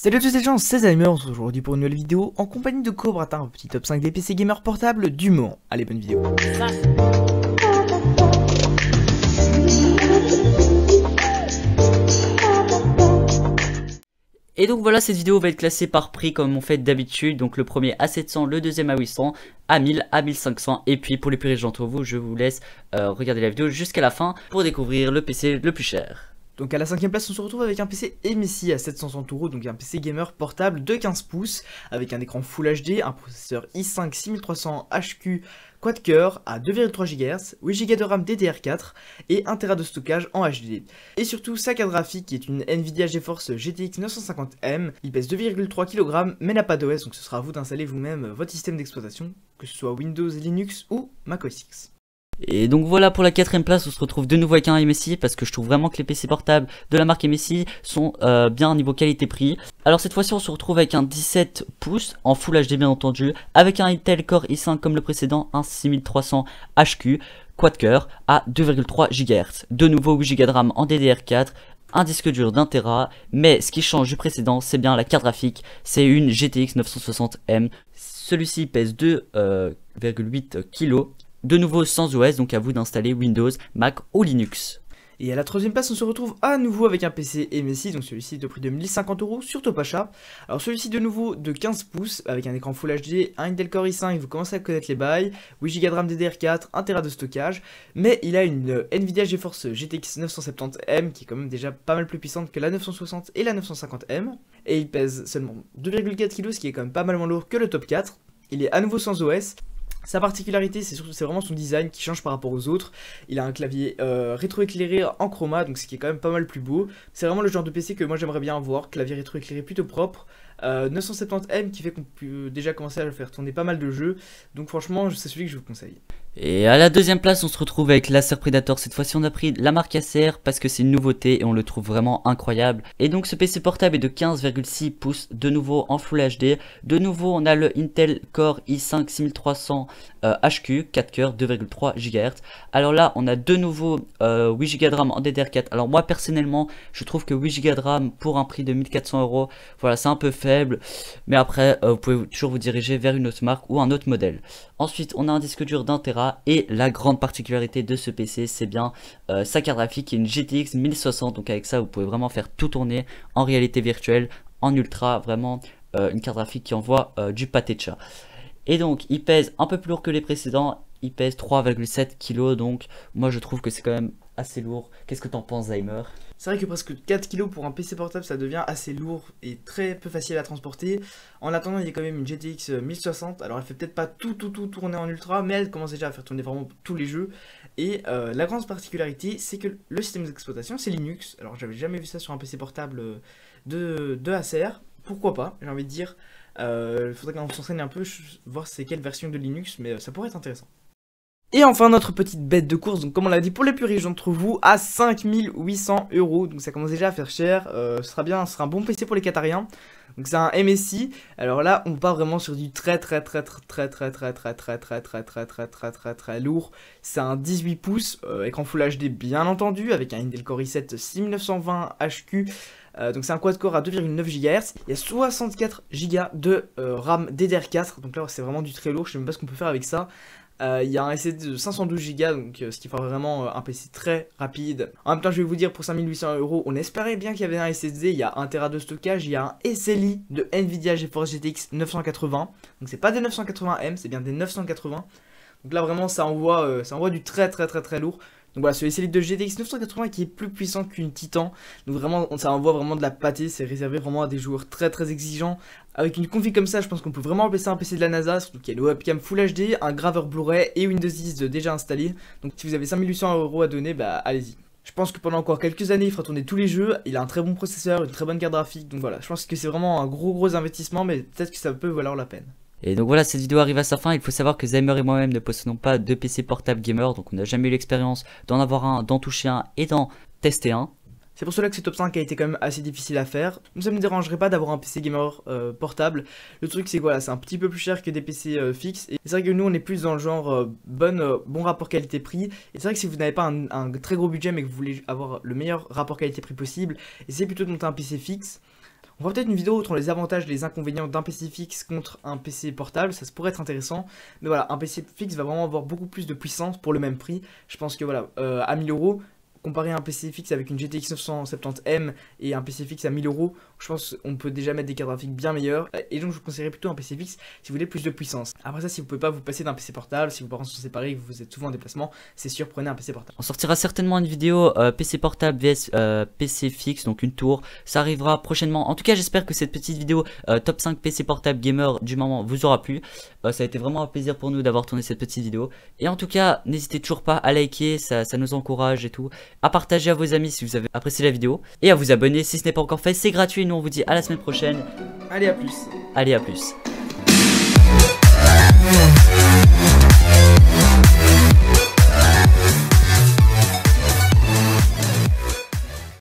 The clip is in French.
Salut à tous les gens, c'est retrouve aujourd'hui pour une nouvelle vidéo en compagnie de Cobratin, un petit top 5 des PC gamers portables du moment. Allez, bonne vidéo. Et donc voilà, cette vidéo va être classée par prix comme on fait d'habitude. Donc le premier à 700, le deuxième à 800, à 1000, à 1500. Et puis pour les plus riches d'entre vous, je vous laisse euh, regarder la vidéo jusqu'à la fin pour découvrir le PC le plus cher. Donc à la cinquième place, on se retrouve avec un PC MSI à 760 euros, donc un PC gamer portable de 15 pouces, avec un écran Full HD, un processeur i5 6300 HQ quad core à 2,3 GHz, 8 Go de RAM DDR4 et 1 Tera de stockage en HDD. Et surtout, sa carte graphique qui est une Nvidia GeForce GTX 950M, il pèse 2,3 kg mais n'a pas d'OS, donc ce sera à vous d'installer vous-même votre système d'exploitation, que ce soit Windows, Linux ou Mac OS X. Et donc voilà pour la quatrième place, on se retrouve de nouveau avec un MSI parce que je trouve vraiment que les PC portables de la marque MSI sont bien euh, bien niveau qualité-prix. Alors cette fois-ci on se retrouve avec un 17 pouces en Full HD bien entendu, avec un Intel Core i5 comme le précédent, un 6300 HQ quad cœur à 2,3 GHz. De nouveau 8 Go de RAM en DDR4, un disque dur d'un Tera, mais ce qui change du précédent, c'est bien la carte graphique, c'est une GTX 960M. Celui-ci pèse 2,8 euh, kg de nouveau sans OS, donc à vous d'installer Windows, Mac ou Linux. Et à la troisième place, on se retrouve à nouveau avec un PC MSI, donc celui-ci est prix de 1050 euros sur Topacha. Alors celui-ci de nouveau de 15 pouces, avec un écran Full HD, un Intel Core i5, vous commencez à connaître les bails, 8 Go de RAM DDR4, 1 tb de stockage, mais il a une Nvidia GeForce GTX 970M qui est quand même déjà pas mal plus puissante que la 960 et la 950M, et il pèse seulement 2,4 kg, ce qui est quand même pas mal moins lourd que le top 4. Il est à nouveau sans OS, sa particularité, c'est c'est vraiment son design qui change par rapport aux autres. Il a un clavier euh, rétroéclairé en chroma, donc ce qui est quand même pas mal plus beau. C'est vraiment le genre de PC que moi j'aimerais bien avoir, clavier rétroéclairé plutôt propre. 970M euh, qui fait qu'on peut déjà commencer à faire tourner pas mal de jeux. Donc franchement, c'est celui que je vous conseille. Et à la deuxième place, on se retrouve avec la Predator. Cette fois-ci, on a pris la marque Acer parce que c'est une nouveauté et on le trouve vraiment incroyable. Et donc, ce PC portable est de 15,6 pouces, de nouveau en Full HD. De nouveau, on a le Intel Core i5 6300 HQ, 4 coeurs, 2,3 GHz. Alors là, on a de nouveau 8 euh, Go de RAM en DDR4. Alors moi, personnellement, je trouve que 8 Go de RAM pour un prix de 1400 euros, voilà, c'est un peu faible. Mais après, euh, vous pouvez toujours vous diriger vers une autre marque ou un autre modèle. Ensuite, on a un disque dur d'un Tera et la grande particularité de ce PC c'est bien euh, sa carte graphique qui est une GTX 1060 donc avec ça vous pouvez vraiment faire tout tourner en réalité virtuelle, en ultra, vraiment euh, une carte graphique qui envoie euh, du pâté de chat. Et donc il pèse un peu plus lourd que les précédents, il pèse 3,7 kg donc moi je trouve que c'est quand même assez lourd. Qu'est-ce que t'en penses, Zimmer C'est vrai que presque 4 kg pour un PC portable, ça devient assez lourd et très peu facile à transporter. En attendant, il y a quand même une GTX 1060. Euh, Alors, elle fait peut-être pas tout, tout, tout tourner en ultra, mais elle commence déjà à faire tourner vraiment tous les jeux. Et euh, la grande particularité, c'est que le système d'exploitation, c'est Linux. Alors, j'avais jamais vu ça sur un PC portable euh, de, de Acer. Pourquoi pas J'ai envie de dire, il faudrait qu'on s'enseigne un peu, voir c'est quelle version de Linux, mais ça pourrait être intéressant. Et enfin notre petite bête de course, donc comme on l'a dit pour les plus riches d'entre vous, à 5800 euros, donc ça commence déjà à faire cher, ce sera bien, ce sera un bon PC pour les Qatariens, donc c'est un MSI, alors là on part vraiment sur du très très très très très très très très très très très très très très très lourd, c'est un 18 pouces, écran Full HD bien entendu, avec un Intel Core i7 6920 HQ, donc c'est un quad-core à 2,9 GHz. Il y a 64 Go de RAM DDR4. Donc là, c'est vraiment du très lourd. Je sais même pas ce qu'on peut faire avec ça. Euh, il y a un SSD de 512 Go, donc euh, ce qui fera vraiment euh, un PC très rapide. En même temps, je vais vous dire, pour 5800 euros, on espérait bien qu'il y avait un SSD, il y a 1 Tera de stockage, il y a un SLI de Nvidia GeForce GTX 980. Donc c'est pas des 980M, c'est bien des 980. Donc là vraiment ça envoie, ça envoie du très très très très lourd. Donc voilà, ce SLI de GTX 980 qui est plus puissant qu'une Titan. Donc vraiment, ça envoie vraiment de la pâté, C'est réservé vraiment à des joueurs très très exigeants. Avec une config comme ça, je pense qu'on peut vraiment remplacer un PC de la NASA. Surtout qu'il y a le webcam Full HD, un graveur Blu-ray et Windows 10 déjà installé. Donc si vous avez 5800 euros à donner, bah allez-y. Je pense que pendant encore quelques années, il fera tourner tous les jeux. Il a un très bon processeur, une très bonne carte graphique. Donc voilà, je pense que c'est vraiment un gros gros investissement, mais peut-être que ça peut valoir la peine. Et donc voilà, cette vidéo arrive à sa fin. Il faut savoir que Zimmer et moi-même ne possédons pas de PC portable gamer, donc on n'a jamais eu l'expérience d'en avoir un, d'en toucher un et d'en tester un. C'est pour cela que ce top 5 a été quand même assez difficile à faire. ça ne me dérangerait pas d'avoir un PC gamer euh, portable. Le truc c'est voilà, c'est un petit peu plus cher que des PC euh, fixes. Et c'est vrai que nous on est plus dans le genre euh, bon rapport qualité-prix. Et c'est vrai que si vous n'avez pas un, un, très gros budget mais que vous voulez avoir le meilleur rapport qualité-prix possible, essayez plutôt de monter un PC fixe. On va peut-être une vidéo autour les avantages et les inconvénients d'un PC fixe contre un PC portable, ça, se pourrait être intéressant. Mais voilà, un PC fixe va vraiment avoir beaucoup plus de puissance pour le même prix. Je pense que voilà, euh, à 1000 euros, comparer un PC fixe avec une GTX 970M et un PC fixe à 1000 euros, je pense qu'on peut déjà mettre des cartes graphiques bien meilleures. Euh, et donc, je vous conseillerais plutôt un PC fixe si vous voulez plus de puissance. Après ça, si vous ne pouvez pas vous passer d'un PC portable, si vous parents sont séparés et vous êtes souvent en déplacement, c'est sûr, prenez un PC portable. On sortira certainement une vidéo euh, PC portable vs euh, PC fixe, donc une tour. Ça arrivera prochainement. En tout cas, j'espère que cette petite vidéo top 5 PC portable gamer du moment vous aura plu. ça a été vraiment un plaisir pour nous d'avoir tourné cette petite vidéo. Et en tout cas, n'hésitez toujours pas à liker, ça nous encourage et tout à partager à vos amis si vous avez apprécié la vidéo, et à vous abonner si ce n'est pas encore fait, c'est gratuit, nous on vous dit à la semaine prochaine. Allez à plus. Allez à plus.